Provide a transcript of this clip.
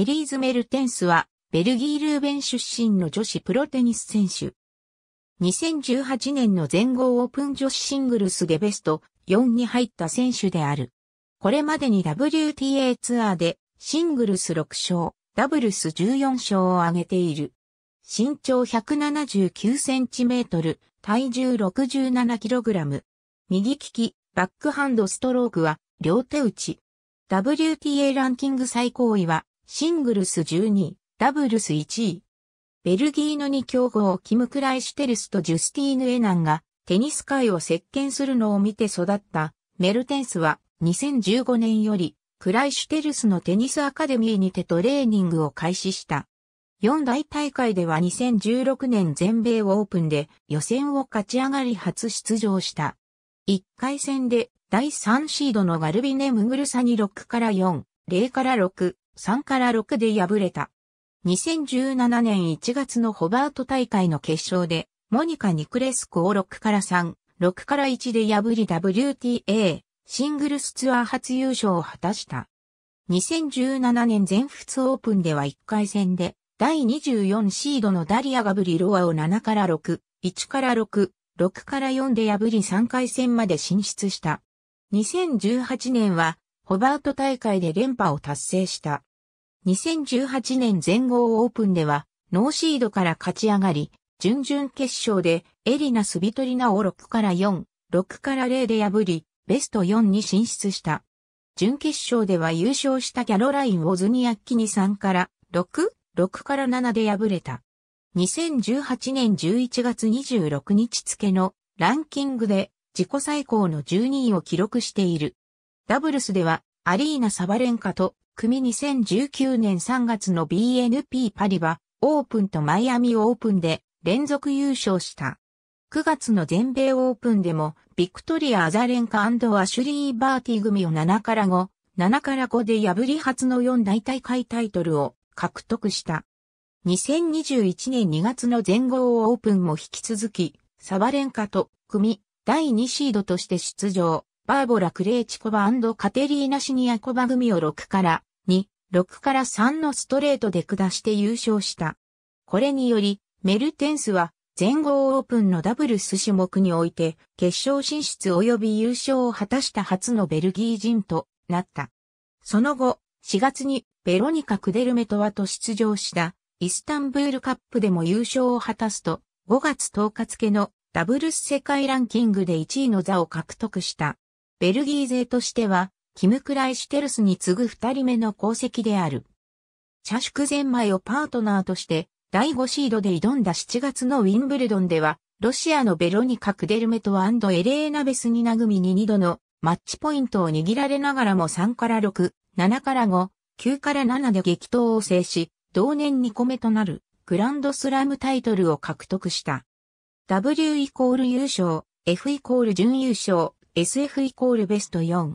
エリーズ・メルテンスは、ベルギー・ルーベン出身の女子プロテニス選手。2018年の全豪オープン女子シングルスでベスト4に入った選手である。これまでに WTA ツアーでシングルス6勝、ダブルス14勝を挙げている。身長179センチメートル、体重67キログラム。右利き、バックハンドストロークは両手打ち。WTA ランキング最高位はシングルス12、ダブルス1位。ベルギーの2強豪キム・クライシュテルスとジュスティーヌ・エナンがテニス界を席巻するのを見て育ったメルテンスは2015年よりクライシュテルスのテニスアカデミーにてトレーニングを開始した。四大大会では2016年全米オープンで予選を勝ち上がり初出場した。1回戦で第3シードのガルビネ・ムグルサに6から4、0から6、3から6で敗れた。2017年1月のホバート大会の決勝で、モニカ・ニクレスコを6から3、6から1で破り WTA シングルスツアー初優勝を果たした。2017年全仏オープンでは1回戦で第24シードのダリア・ガブリロアを7から6、1から6、6から4で破り3回戦まで進出した。2018年はホバート大会で連覇を達成した。2018年全豪オープンでは、ノーシードから勝ち上がり、準々決勝でエリナ・スビトリナを6から4、6から0で破り、ベスト4に進出した。準決勝では優勝したキャロライン・オズニアッキに3から6、6から7で敗れた。2018年11月26日付のランキングで自己最高の12位を記録している。ダブルスではアリーナ・サバレンカと組2019年3月の BNP パリはオープンとマイアミオープンで連続優勝した。9月の全米オープンでもビクトリア・アザレンカアシュリー・バーティ組を7から5、7から5で破り初の4大大会タイトルを獲得した。2021年2月の全豪オープンも引き続き、サバレンカと組第2シードとして出場、バーボラ・クレーチコバカテリーナ・シニアコバ組を6からに6から3のストレートで下して優勝した。これにより、メルテンスは全豪オープンのダブルス種目において決勝進出及び優勝を果たした初のベルギー人となった。その後、4月にベロニカ・クデルメトワと出場したイスタンブールカップでも優勝を果たすと、5月10日付のダブルス世界ランキングで1位の座を獲得した。ベルギー勢としてはキム・クライシュテルスに次ぐ二人目の功績である。茶宿ゼンマイをパートナーとして、第5シードで挑んだ7月のウィンブルドンでは、ロシアのベロニカ・クデルメトエレーナ・ベスニナ組に2度のマッチポイントを握られながらも3から6、7から5、9から7で激闘を制し、同年2個目となるグランドスラムタイトルを獲得した。W イコール優勝、F イコール準優勝、SF イコールベスト4。